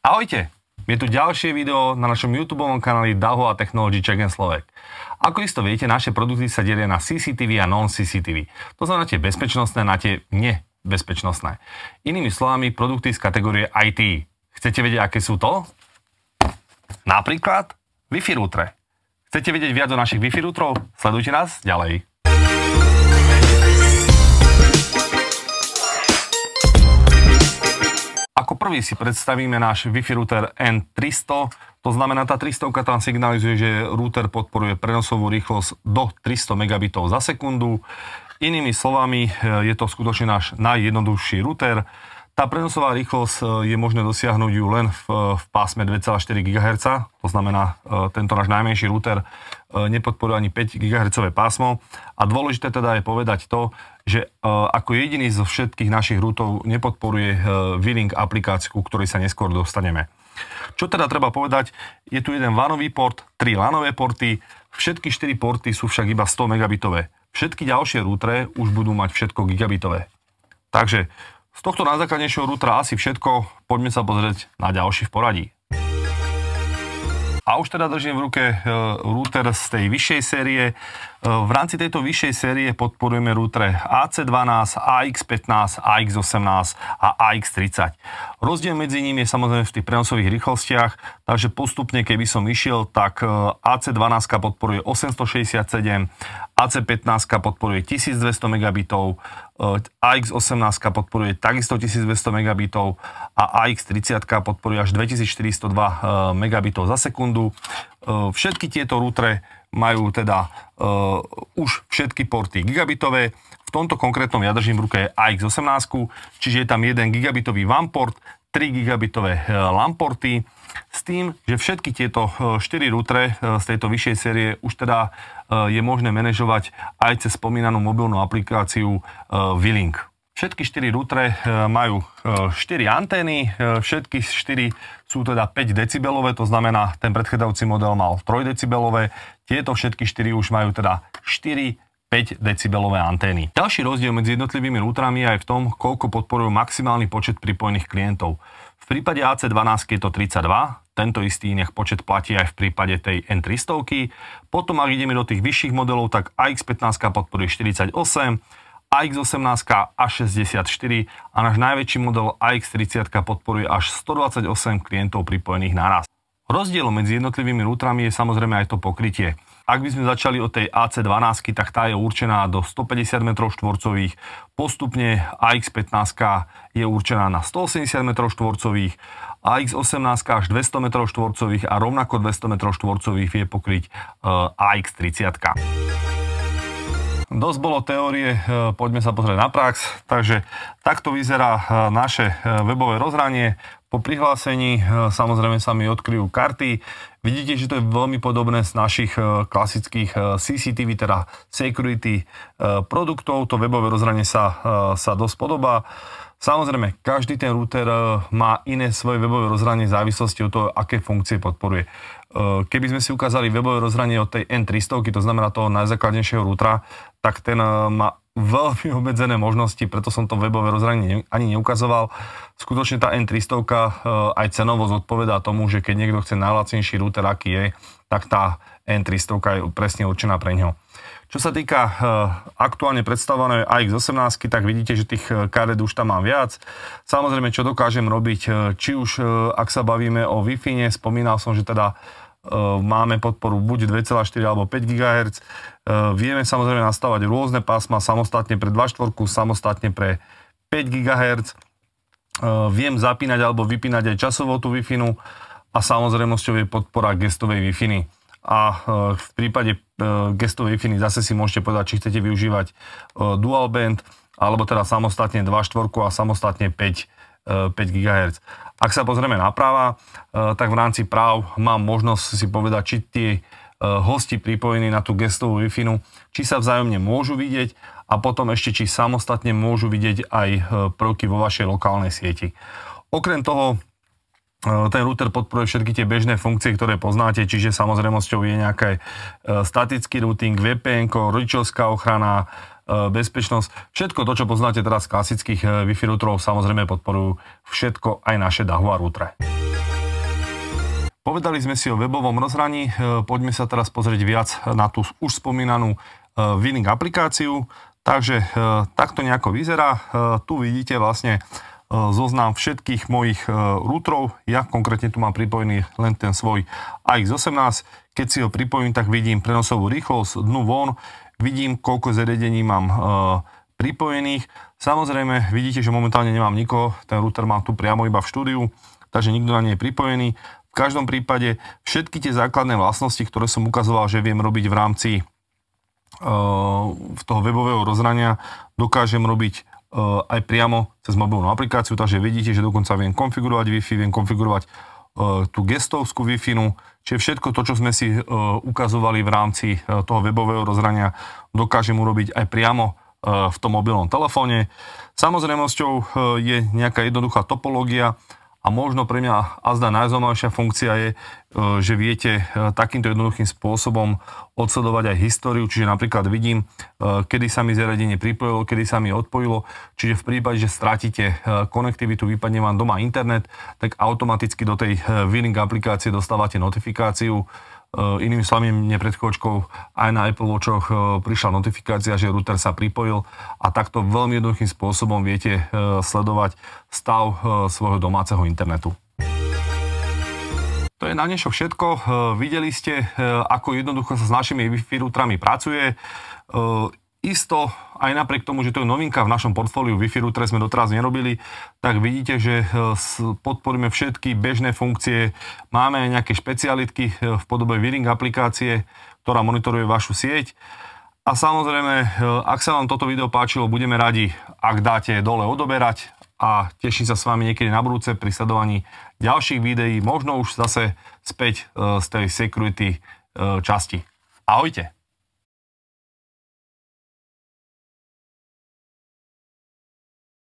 Ahojte! Je tu ďalšie video na našom YouTube kanáli Daho a Technology Check and Slovak. Ako isto viete, naše produkty sa delia na CCTV a non-CCTV. To znamená tie bezpečnostné na tie nebezpečnostné. Inými slovami, produkty z kategórie IT. Chcete vedieť, aké sú to? Napríklad Wi-Fi rútre. Chcete vedieť viac o našich Wi-Fi rútrov? Sledujte nás ďalej. Ako prvý si predstavíme náš Wi-Fi router N300, to znamená, tá 300 tam signalizuje, že router podporuje prenosovú rýchlosť do 300 megabitov za sekundu. Inými slovami, e, je to skutočne náš najjednoduchší router. Tá prenosová rýchlosť e, je možné dosiahnuť ju len v, v pásme 2,4 GHz, to znamená, e, tento náš najmenší router e, nepodporuje ani 5 GHz pásmo. A dôležité teda je povedať to, že ako jediný zo všetkých našich routov nepodporuje V-Link aplikáciu, ktorý ktorej sa neskôr dostaneme. Čo teda treba povedať, je tu jeden vanový port, tri lanové porty, všetky 4 porty sú však iba 100 megabitové. Všetky ďalšie rútre už budú mať všetko gigabitové. Takže z tohto najzákladnejšieho rútra asi všetko, poďme sa pozrieť na ďalší v poradí. A už teda držím v ruke e, router z tej vyššej série. E, v rámci tejto vyššej série podporujeme routere AC12, AX15, AX18 a AX30. Rozdiel medzi nimi je samozrejme v tých prenosových rýchlostiach, takže postupne, keby som išiel, tak e, AC12 podporuje 867, AC15 podporuje 1200 megabitov, eh, AX18 podporuje takisto 1200 megabitov a AX30 podporuje až 2402 eh, megabitov za sekundu. Eh, všetky tieto rútre majú teda už všetky porty gigabitové. V tomto konkrétnom ja držím v ruke AX18, čiže je tam 1 gigabitový WAN port, 3 gigabitové LAN porty, s tým, že všetky tieto 4 e, rútre e, z tejto vyššej série už teda e, je možné manažovať aj cez spomínanú mobilnú aplikáciu v Všetky 4 rútre majú 4 antény, všetky 4 sú teda 5 decibelové, to znamená, ten predchádzajúci model mal 3 decibelové, tieto všetky 4 už majú teda 4 5 decibelové antény. Ďalší rozdiel medzi jednotlivými rútrami je aj v tom, koľko podporujú maximálny počet pripojených klientov. V prípade AC12 je to 32, tento istý nech počet platí aj v prípade tej N300. Potom ak ideme do tých vyšších modelov, tak AX15 podporuje 48, AX18 A64 a náš najväčší model AX30 podporuje až 128 klientov pripojených naraz. Rozdiel medzi jednotlivými rútrami je samozrejme aj to pokrytie. Ak by sme začali od tej AC12, tak tá je určená do 150 m štvorcových, postupne AX15 je určená na 180 m štvorcových, AX18 až 200 m štvorcových a rovnako 200 m štvorcových vie pokryť e, AX30. Dosť bolo teórie, e, poďme sa pozrieť na prax. Takže takto vyzerá e, naše e, webové rozhranie. Po prihlásení samozrejme sa mi odkryjú karty. Vidíte, že to je veľmi podobné z našich klasických CCTV, teda security produktov. To webové rozhranie sa, sa dosť podobá. Samozrejme, každý ten router má iné svoje webové rozhranie v závislosti od toho, aké funkcie podporuje. Keby sme si ukázali webové rozhranie od tej N300, to znamená toho najzákladnejšieho routera, tak ten eh, má veľmi obmedzené možnosti, preto som to webové rozhranie ani neukazoval. Skutočne tá N300 eh, aj cenovo zodpovedá tomu, že keď niekto chce najlacnejší router, aký je, tak tá N300 je presne určená pre ňo. Čo sa týka eh, aktuálne predstavované AX18, tak vidíte, že tých karet už tam mám viac. Samozrejme, čo dokážem robiť, či už ak sa bavíme o Wi-Fi, spomínal som, že teda Eh, máme podporu buď 2,4 alebo 5 GHz. Eh, vieme samozrejme nastavať rôzne pásma samostatne pre 2.4, samostatne pre 5 GHz. Eh, viem zapínať alebo vypínať aj tú wi no a samozrejmosťou je podpora gestovej wi -Fi. A v prípade gestovej wi zase si môžete povedať, či chcete využívať dual band alebo teda samostatne 2.4 a samostatne 5 5 GHz. Ak sa pozrieme na práva, e, tak v rámci práv mám možnosť si povedať, či tie e, hosti pripojení na tú gestovú wi no, či sa vzájomne môžu vidieť a potom ešte, či samostatne môžu vidieť aj e, prvky vo vašej lokálnej sieti. Okrem toho, ten router podporuje všetky tie bežné funkcie, ktoré poznáte, čiže samozrejmosťou je nejaké statický routing, VPN, rodičovská ochrana, E, bezpečnosť. Všetko to, čo poznáte teraz z klasických e, Wi-Fi routerov, samozrejme podporujú všetko aj naše Dahua routere. Povedali sme si o webovom rozhraní, e, poďme sa teraz pozrieť viac na tú už spomínanú Winning aplikáciu. Takže takto nejako vyzerá. Tu vidíte vlastne E, zoznam všetkých mojich e, routerov. Ja konkrétne tu mám pripojený len ten svoj AX18. Keď si ho pripojím, tak vidím prenosovú rýchlosť dnu von, vidím, koľko zariadení mám e, pripojených. Samozrejme, vidíte, že momentálne nemám nikoho, ten router mám tu priamo iba v štúdiu, takže nikto na nie je pripojený. V každom prípade všetky tie základné vlastnosti, ktoré som ukazoval, že viem robiť v rámci v toho webového rozhrania dokážem robiť Eh, aj priamo cez mobilnú aplikáciu, takže vidíte, že dokonca viem konfigurovať Wi-Fi, viem konfigurovať eh, tú gestovskú Wi-Fi, no, čiže všetko to, čo sme si eh, ukazovali v rámci toho webového rozhrania, dokážem urobiť aj priamo v tom mobilnom telefóne. Samozrejmosťou je nejaká jednoduchá topológia a možno pre mňa azda najzaujímavejšia funkcia je, E, že viete e, takýmto jednoduchým spôsobom odsledovať aj históriu, čiže napríklad vidím, e, kedy sa mi zariadenie pripojilo, kedy sa mi odpojilo, čiže v prípade, že stratíte konektivitu, vypadne vám doma internet, tak automaticky do tej v aplikácie dostávate notifikáciu, Iným slovami mne pred chvíľočkou aj na Apple Watchoch prišla notifikácia, že router sa pripojil a takto veľmi jednoduchým spôsobom viete sledovať stav svojho domáceho internetu. To je na dnešok všetko. Eh, videli ste, eh, ako jednoducho sa s našimi filtrami pracuje. Eh, isto, aj napriek tomu, že to je novinka v našom portfóliu Wi-Fi router sme doteraz nerobili, tak vidíte, že podporíme všetky bežné funkcie. Máme aj nejaké špecialitky v podobe Viring aplikácie, ktorá monitoruje vašu sieť. A samozrejme, ak sa vám toto video páčilo, budeme radi, ak dáte dole odoberať, a teším sa s vami niekedy na budúce pri sledovaní ďalších videí, možno už zase späť eh, z tej security eh, časti. Ahojte!